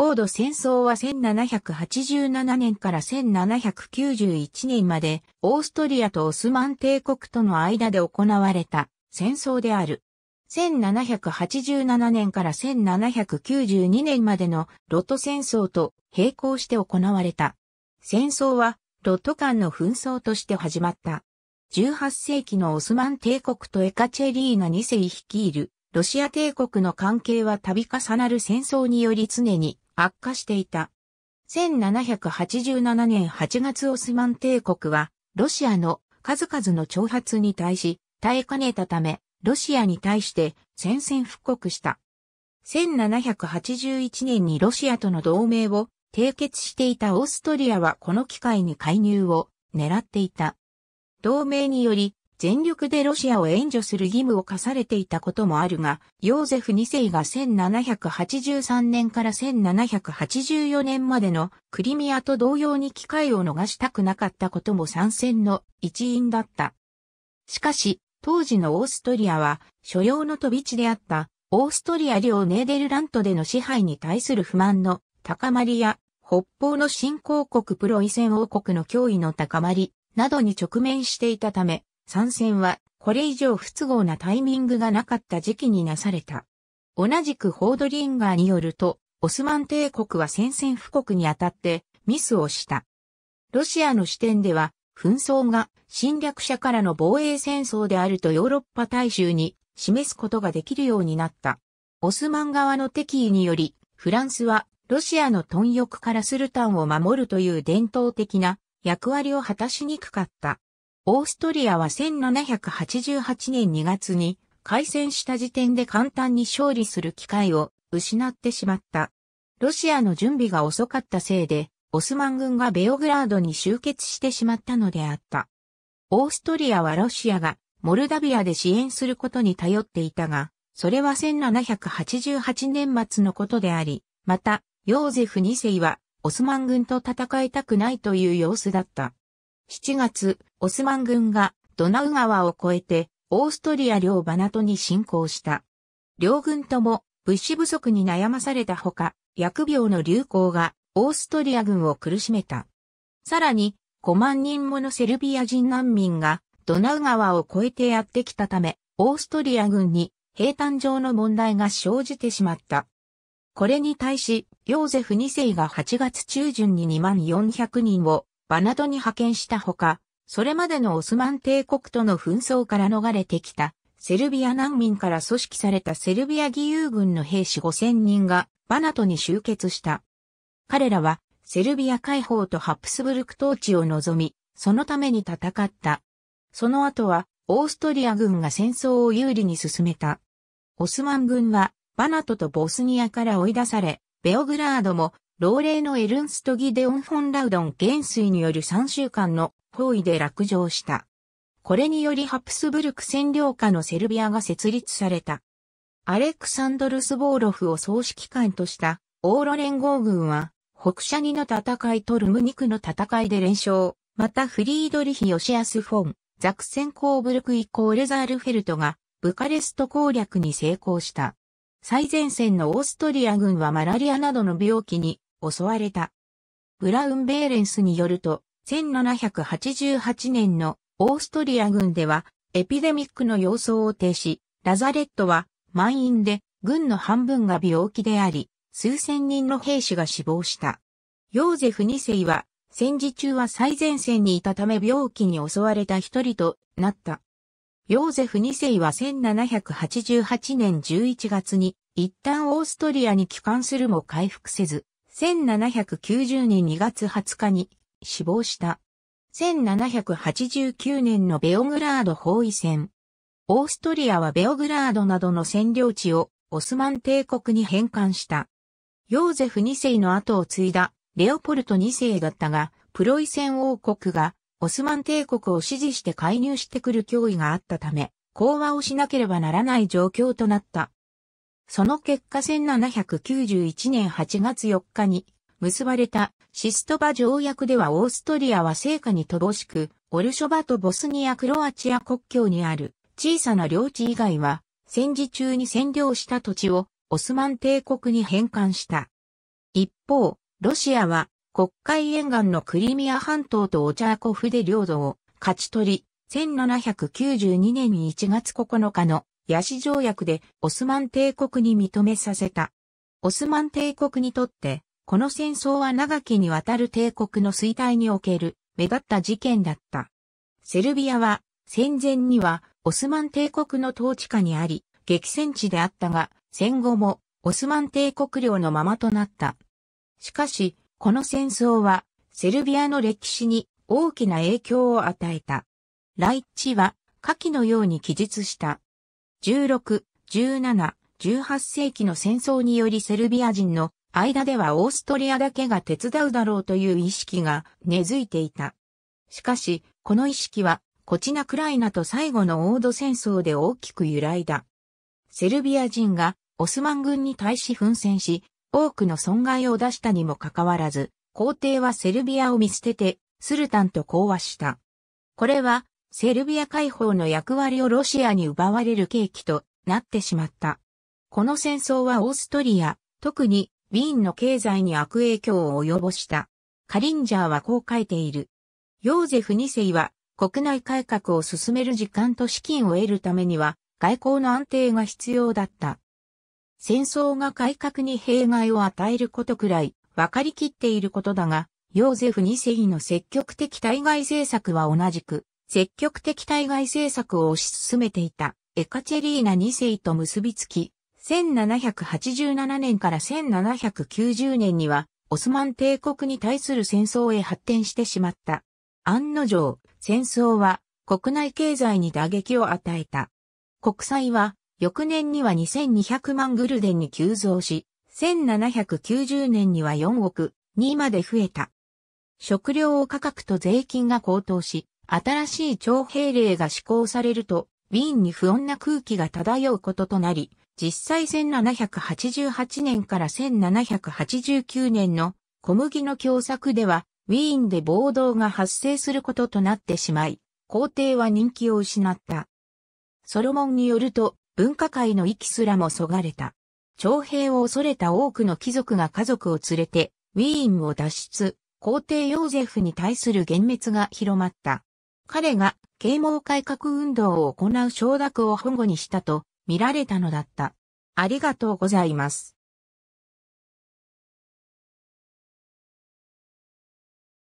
オード戦争は1787年から1791年まで、オーストリアとオスマン帝国との間で行われた戦争である。1787年から1792年までのロト戦争と並行して行われた。戦争はロト間の紛争として始まった。18世紀のオスマン帝国とエカチェリーナ2世率いるロシア帝国の関係は度重なる戦争により常に悪化していた。1787年8月オスマン帝国は、ロシアの数々の挑発に対し、耐えかねたため、ロシアに対して宣戦布告した。1781年にロシアとの同盟を締結していたオーストリアはこの機会に介入を狙っていた。同盟により全力でロシアを援助する義務を課されていたこともあるが、ヨーゼフ2世が1783年から1784年までのクリミアと同様に機会を逃したくなかったことも参戦の一因だった。しかし、当時のオーストリアは所領の飛び地であったオーストリア領ネーデルラントでの支配に対する不満の高まりや北方の新興国プロイセン王国の脅威の高まりなどに直面していたため、参戦は、これ以上不都合なタイミングがなかった時期になされた。同じくホードリンガーによると、オスマン帝国は宣戦布告にあたってミスをした。ロシアの視点では、紛争が侵略者からの防衛戦争であるとヨーロッパ大衆に示すことができるようになった。オスマン側の敵意により、フランスはロシアの貪欲からスルタンを守るという伝統的な役割を果たしにくかった。オーストリアは1788年2月に開戦した時点で簡単に勝利する機会を失ってしまった。ロシアの準備が遅かったせいで、オスマン軍がベオグラードに集結してしまったのであった。オーストリアはロシアがモルダビアで支援することに頼っていたが、それは1788年末のことであり、また、ヨーゼフ2世はオスマン軍と戦いたくないという様子だった。7月、オスマン軍がドナウ川を越えてオーストリア領バナトに侵攻した。両軍とも物資不足に悩まされたほか、薬病の流行がオーストリア軍を苦しめた。さらに、5万人ものセルビア人難民がドナウ川を越えてやってきたため、オーストリア軍に平坦上の問題が生じてしまった。これに対し、ヨーゼフ2世が8月中旬に2万400人をバナドに派遣したほか、それまでのオスマン帝国との紛争から逃れてきた、セルビア難民から組織されたセルビア義勇軍の兵士5000人がバナトに集結した。彼らはセルビア解放とハプスブルク統治を望み、そのために戦った。その後はオーストリア軍が戦争を有利に進めた。オスマン軍はバナトとボスニアから追い出され、ベオグラードも老齢のエルンスト・ギデオン・フォン・ラウドン元帥による3週間の包囲で落城した。これによりハプスブルク占領下のセルビアが設立された。アレクサンドルス・ボーロフを総指揮官としたオーロ連合軍は北シャニの戦いとルムニクの戦いで連勝、またフリードリヒ・ヨシアス・フォン、ザクセン・コーブルク以降レザールフェルトがブカレスト攻略に成功した。最前線のオーストリア軍はマラリアなどの病気に襲われた。ブラウン・ベーレンスによると、1788年のオーストリア軍ではエピデミックの様相を呈し、ラザレットは満員で軍の半分が病気であり、数千人の兵士が死亡した。ヨーゼフ2世は戦時中は最前線にいたため病気に襲われた一人となった。ヨーゼフ2世は1788年11月に一旦オーストリアに帰還するも回復せず、1790年2月20日に死亡した。1789年のベオグラード包囲戦。オーストリアはベオグラードなどの占領地をオスマン帝国に返還した。ヨーゼフ2世の後を継いだレオポルト2世だったが、プロイセン王国がオスマン帝国を支持して介入してくる脅威があったため、講和をしなければならない状況となった。その結果1791年8月4日に結ばれたシストバ条約ではオーストリアは成果に乏しく、オルショバとボスニア・クロアチア国境にある小さな領地以外は戦時中に占領した土地をオスマン帝国に返還した。一方、ロシアは国会沿岸のクリミア半島とオチャーコフで領土を勝ち取り、1792年1月9日のヤシ条約でオスマン帝国に認めさせた。オスマン帝国にとって、この戦争は長きにわたる帝国の衰退における目立った事件だった。セルビアは戦前にはオスマン帝国の統治下にあり、激戦地であったが、戦後もオスマン帝国領のままとなった。しかし、この戦争はセルビアの歴史に大きな影響を与えた。ライッチは下記のように記述した。16、17、18世紀の戦争によりセルビア人の間ではオーストリアだけが手伝うだろうという意識が根付いていた。しかし、この意識は、コチナクライナと最後のオード戦争で大きく揺らいだ。セルビア人がオスマン軍に対し奮戦し、多くの損害を出したにもかかわらず、皇帝はセルビアを見捨てて、スルタンと講和した。これは、セルビア解放の役割をロシアに奪われる契機となってしまった。この戦争はオーストリア、特にウィーンの経済に悪影響を及ぼした。カリンジャーはこう書いている。ヨーゼフ2世は国内改革を進める時間と資金を得るためには外交の安定が必要だった。戦争が改革に弊害を与えることくらい分かりきっていることだが、ヨーゼフ2世の積極的対外政策は同じく、積極的対外政策を推し進めていたエカチェリーナ2世と結びつき、1787年から1790年には、オスマン帝国に対する戦争へ発展してしまった。案の定、戦争は国内経済に打撃を与えた。国債は翌年には2200万グルデンに急増し、1790年には4億2まで増えた。食料価格と税金が高騰し、新しい徴兵令が施行されると、ウィーンに不穏な空気が漂うこととなり、実際1788年から1789年の小麦の共作では、ウィーンで暴動が発生することとなってしまい、皇帝は人気を失った。ソロモンによると、文化界の息すらもそがれた。徴兵を恐れた多くの貴族が家族を連れて、ウィーンを脱出、皇帝ヨーゼフに対する幻滅が広まった。彼が啓蒙改革運動を行う承諾を反故にしたと見られたのだった。ありがとうございます。